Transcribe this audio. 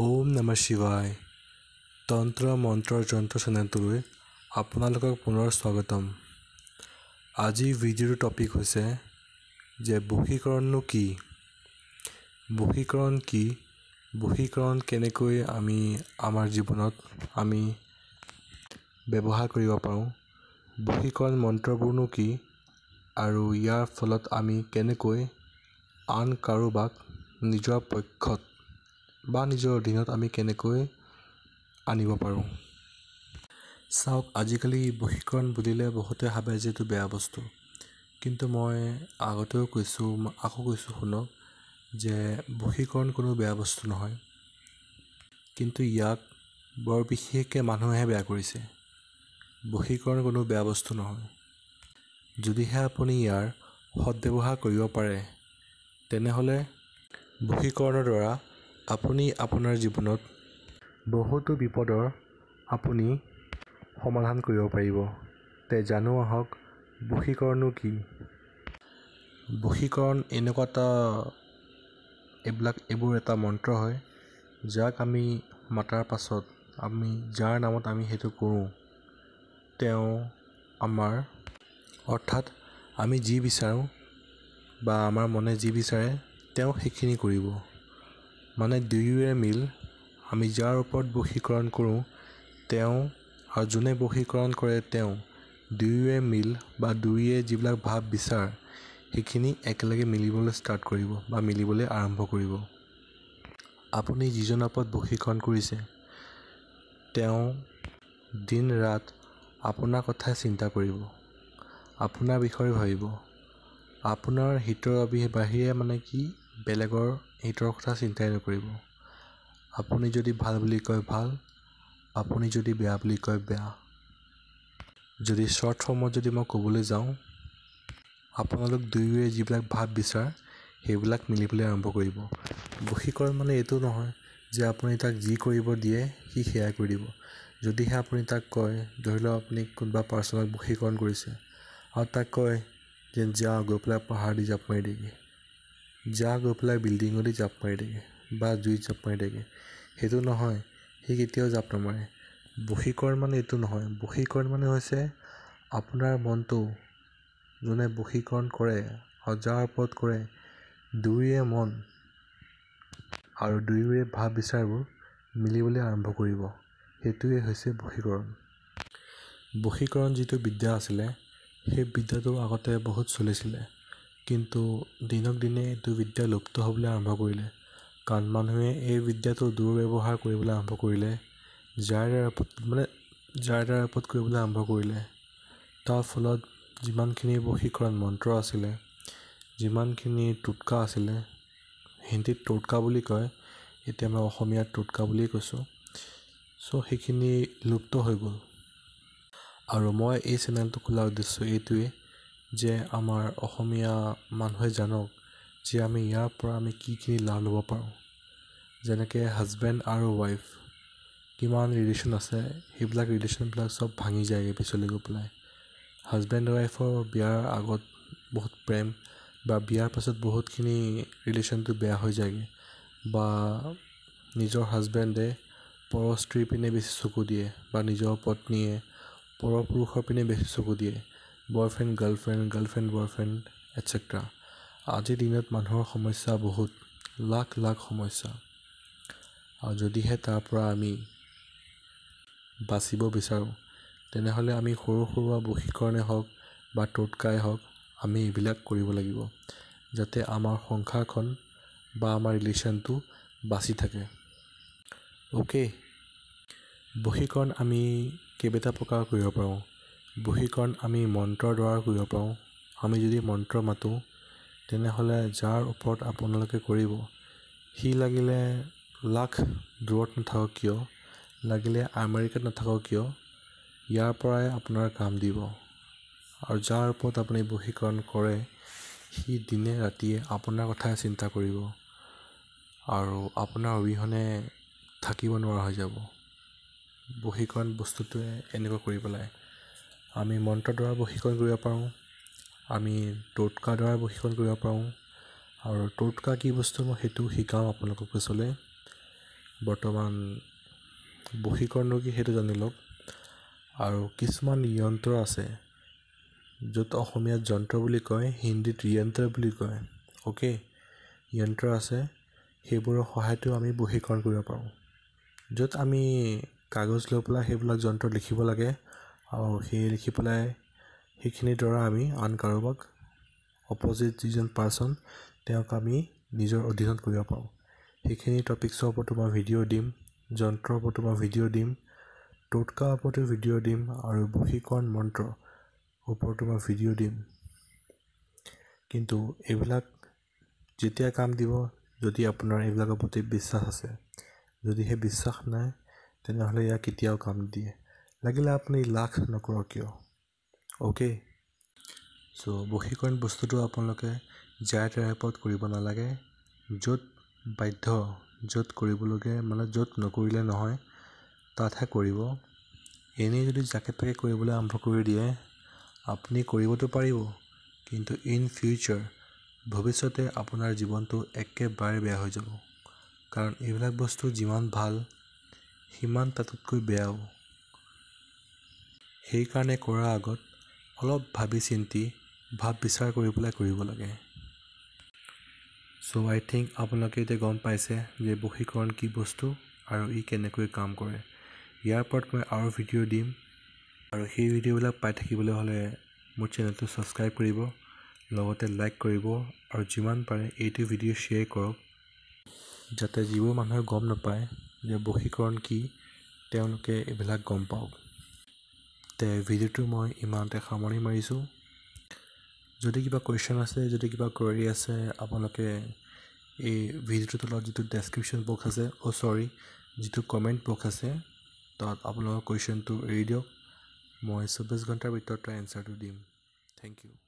ওম নমঃ শিৱায় তন্ত্ৰ মন্ত্ৰৰ যন্ত্ৰ চেনেলটোলৈ আপোনালোকক পুনৰ স্বাগতম আজিৰ ভিডিঅ'টোৰ টপিক হৈছে যে বশীকৰণনো কি বশীকৰণ কি বশীকৰণ কেনেকৈ আমি আমাৰ জীৱনত আমি ব্যৱহাৰ কৰিব পাৰোঁ বশীকৰণ মন্ত্ৰবোৰনো কি আৰু ইয়াৰ ফলত আমি কেনেকৈ আন কাৰোবাক নিজৰ পক্ষত বা নিজৰ অধীনত আমি কেনেকৈ আনিব পাৰোঁ চাওক আজিকালি বহীকৰণ বুলিলে বহুতে ভাবে যে এইটো বেয়া বস্তু কিন্তু মই আগতেও কৈছোঁ আকৌ কৈছোঁ শুনক যে বহীকৰণ কোনো বেয়া বস্তু নহয় কিন্তু ইয়াক বৰ বিশেষকৈ মানুহেহে বেয়া কৰিছে বহীকৰণ কোনো বেয়া বস্তু নহয় যদিহে আপুনি ইয়াৰ সদব্যৱহাৰ কৰিব পাৰে তেনেহ'লে বহীকৰণৰ দ্বাৰা আপুনি আপোনাৰ জীৱনত বহুতো বিপদৰ আপুনি সমাধান কৰিব পাৰিব তে জানো আহক বশীকৰণো কি বশীকৰণ এনেকুৱা এটা এইবিলাক এইবোৰ এটা মন্ত্ৰ হয় যাক আমি মাতাৰ পাছত আমি যাৰ নামত আমি সেইটো কৰোঁ তেওঁ আমাৰ অৰ্থাৎ আমি যি বিচাৰোঁ বা আমাৰ মনে যি বিচাৰে তেওঁ সেইখিনি কৰিব মানে দুয়োৰে মিল আমি যাৰ ওপৰত বশীকৰণ কৰোঁ তেওঁ আৰু যোনে বশীকৰণ কৰে তেওঁ দুয়োৰে মিল বা দুয়োয়ে যিবিলাক ভাৱ বিচাৰ সেইখিনি একেলগে মিলিবলৈ ষ্টাৰ্ট কৰিব বা মিলিবলৈ আৰম্ভ কৰিব আপুনি যিজনৰ ওপৰত বশীকৰণ কৰিছে তেওঁ দিন ৰাত আপোনাৰ কথাই চিন্তা কৰিব আপোনাৰ বিষয়ে ভাবিব আপোনাৰ হিতৰ অবিহ বাহিৰে মানে কি বেলেগৰ সিহঁতৰ কথা চিন্তাই নকৰিব আপুনি যদি ভাল বুলি কয় ভাল আপুনি যদি বেয়া বুলি কয় বেয়া যদি শ্বৰ্ট ফৰ্মত যদি মই ক'বলৈ যাওঁ আপোনালোক দুয়োৱে যিবিলাক ভাৱ বিচাৰ সেইবিলাক মিলিবলৈ আৰম্ভ কৰিব বশীকৰণ মানে এইটো নহয় যে আপুনি তাক যি কৰিব দিয়ে সি সেয়াই কৰি দিব যদিহে আপুনি তাক কয় ধৰি লওক আপুনি কোনোবা পাৰ্চনক বশীকৰণ কৰিছে আৰু তাক কয় যে যা গৈ পেলাই পাহাৰ দি যাব মাৰি দেগৈ যা গৈ পেলাই বিল্ডিঙত জাপ মাৰি থাকে বা জুইত জাপ মাৰি থাকে সেইটো নহয় সি কেতিয়াও জাপ নমাৰে বশীকৰণ মানে এইটো নহয় বশীকৰণ মানে হৈছে আপোনাৰ মনটো যোনে বশীকৰণ কৰে সজাৰ ওপৰত কৰে দুয়োৰে মন আৰু দুয়োৰে ভাৱ বিচাৰবোৰ মিলিবলৈ আৰম্ভ কৰিব সেইটোৱে হৈছে বশীকৰণ বশীকৰণ যিটো বিদ্যা আছিলে সেই বিদ্যাটো আগতে বহুত চলিছিলে কিন্তু দিনক দিনে এইটো বিদ্যা লুপ্ত হ'বলৈ আৰম্ভ কৰিলে কাৰণ মানুহে এই বিদ্যাটো দুৰ্ব্যৱহাৰ কৰিবলৈ আৰম্ভ কৰিলে যাৰ দ্বাৰা ওপৰত মানে যাৰ দ্বাৰা ওপৰত কৰিবলৈ আৰম্ভ কৰিলে তাৰ ফলত যিমানখিনি প্ৰশিক্ষণ মন্ত্ৰ আছিলে যিমানখিনি টোটকা আছিলে হিন্দীত টোটকা বুলি কয় এতিয়া মই অসমীয়াত টোটকা বুলিয়েই কৈছোঁ চ' সেইখিনি লুপ্ত হৈ গ'ল আৰু মই এই চেনেলটো খোলাৰ উদ্দেশ্য এইটোৱেই যে আমাৰ অসমীয়া মানুহে জানক যে আমি ইয়াৰ পৰা আমি কি কি লাভ ল'ব পাৰোঁ যেনেকৈ হাজবেণ্ড আৰু ৱাইফ কিমান ৰিলেশ্যন আছে সেইবিলাক ৰিলেশ্যনবিলাক চব ভাঙি যায়গৈ পিছলৈ গৈ পেলাই হাজবেণ্ড ৱাইফৰ বিয়াৰ আগত বহুত প্ৰেম বা বিয়াৰ পাছত বহুতখিনি ৰিলেশ্যনটো বেয়া হৈ যায়গৈ বা নিজৰ হাজবেণ্ডে পৰ স্ত্ৰীৰ পিনে বেছি চকু দিয়ে বা নিজৰ পত্নীয়ে পৰপুৰুষৰ পিনে বেছি চকু দিয়ে boyfriend girlfriend girlfriend boyfriend etcetera আজিৰ দিনত মানুহৰ সমস্যা বহুত লাখ লাখ সমস্যা আৰু যদিহে তাৰ পৰা আমি বাচিব বিচাৰোঁ তেনেহ'লে আমি সৰু সুৰা বশীকৰণে হওক বা টোটকাই হওক আমি এইবিলাক কৰিব লাগিব যাতে আমাৰ সংসাৰখন বা আমাৰ ৰিলেশ্যনটো বাচি থাকে অ'কে বশীকৰণ আমি কেইবাটা প্ৰকাৰ কৰিব পাৰোঁ বহীকৰণ আমি মন্ত্ৰৰ দ্বাৰা কৰিব পাৰোঁ আমি যদি মন্ত্ৰ মাতোঁ তেনেহ'লে যাৰ ওপৰত আপোনালোকে কৰিব সি লাগিলে লাখ দূৰত নাথাকক কিয় লাগিলে আমেৰিকাত নাথাকক কিয় ইয়াৰ পৰাই আপোনাৰ কাম দিব আৰু যাৰ ওপৰত আপুনি বহীকৰণ কৰে সি দিনে ৰাতিয়ে আপোনাৰ কথাই চিন্তা কৰিব আৰু আপোনাৰ অবিহনে থাকিব নোৱাৰা হৈ যাব বহীকৰণ বস্তুটোৱে এনেকুৱা কৰি পেলায় আমি মন্ত্ৰৰ দ্বাৰা প্ৰশিক্ষণ কৰিব পাৰোঁ আমি টোটকাৰ দ্বাৰা প্ৰশিক্ষণ কৰিব পাৰোঁ আৰু টোটকা কি বস্তু মই সেইটো শিকাওঁ আপোনালোকক পিছলৈ বৰ্তমান বশীকৰণ কি সেইটো জানি লওক আৰু কিছুমান যন্ত্ৰ আছে য'ত অসমীয়াত যন্ত্ৰ বুলি কয় হিন্দীত যন্ত্ৰ বুলি কয় অ'কে যন্ত্ৰ আছে সেইবোৰৰ সহায়তো আমি বশীকৰণ কৰিব পাৰোঁ য'ত আমি কাগজ লৈ পেলাই সেইবিলাক যন্ত্ৰ লিখিব লাগে আৰু সেই লিখি পেলাই সেইখিনিৰ দ্বাৰা আমি আন কাৰোবাক অপ'জিট যিজন পাৰ্চন তেওঁক আমি নিজৰ অধীনত কৰিব পাৰোঁ সেইখিনি টপিকছৰ ওপৰত তোমাৰ ভিডিঅ' দিম যন্ত্ৰৰ ওপৰত তোমাৰ ভিডিঅ' দিম টোটকাৰ ওপৰতো ভিডিঅ' দিম আৰু বশীকৰণ মন্ত্ৰ ওপৰতো মই ভিডিঅ' দিম কিন্তু এইবিলাক যেতিয়া কাম দিব যদি আপোনাৰ এইবিলাকৰ প্ৰতি বিশ্বাস আছে যদিহে বিশ্বাস নাই তেনেহ'লে ইয়াক কেতিয়াও কাম দিয়ে লাগিলে আপুনি লাখ নকৰক কিয় অ'কে চ' বশীকৰণ বস্তুটো আপোনালোকে জাৰ টাইপত কৰিব নালাগে য'ত বাধ্য য'ত কৰিবলগীয়া মানে য'ত নকৰিলে নহয় তাতহে কৰিব এনেই যদি জাকে পাকে কৰিবলৈ আৰম্ভ কৰি দিয়ে আপুনি কৰিবতো পাৰিব কিন্তু ইন ফিউচাৰ ভৱিষ্যতে আপোনাৰ জীৱনটো একেবাৰে বেয়া হৈ যাব কাৰণ এইবিলাক বস্তু যিমান ভাল সিমান তাতোতকৈ বেয়াও সেইকাৰণে কৰাৰ আগত অলপ ভাবি চিন্তি ভাৱ বিচাৰ কৰি পেলাই কৰিব লাগে চ' আই থিংক আপোনালোকে এতিয়া গম পাইছে যে বশীকৰণ কি বস্তু আৰু ই কেনেকৈ কাম কৰে ইয়াৰ ওপৰত মই আৰু ভিডিঅ' দিম আৰু সেই ভিডিঅ'বিলাক পাই থাকিবলৈ হ'লে মোৰ চেনেলটো ছাবস্ক্ৰাইব কৰিব লগতে লাইক কৰিব আৰু যিমান পাৰে এইটো ভিডিঅ' শ্বেয়াৰ কৰক যাতে যিবোৰ মানুহে গম নাপায় যে বশীকৰণ কি তেওঁলোকে এইবিলাক গম পাওক তে ভিডিঅ'টো মই ইমানতে সামৰণি মাৰিছোঁ যদি কিবা কুৱেশ্যন আছে যদি কিবা কুৱেৰি আছে আপোনালোকে এই ভিডিঅ'টোৰ তলত যিটো ডেছক্ৰিপশ্যন বক্স আছে অ' চৰি যিটো কমেণ্ট বক্স আছে তাত আপোনালোকৰ কুৱেশ্যনটো এৰি দিয়ক মই চৌব্বিছ ঘণ্টাৰ ভিতৰত তাৰ এনচাৰটো দিম থেংক ইউ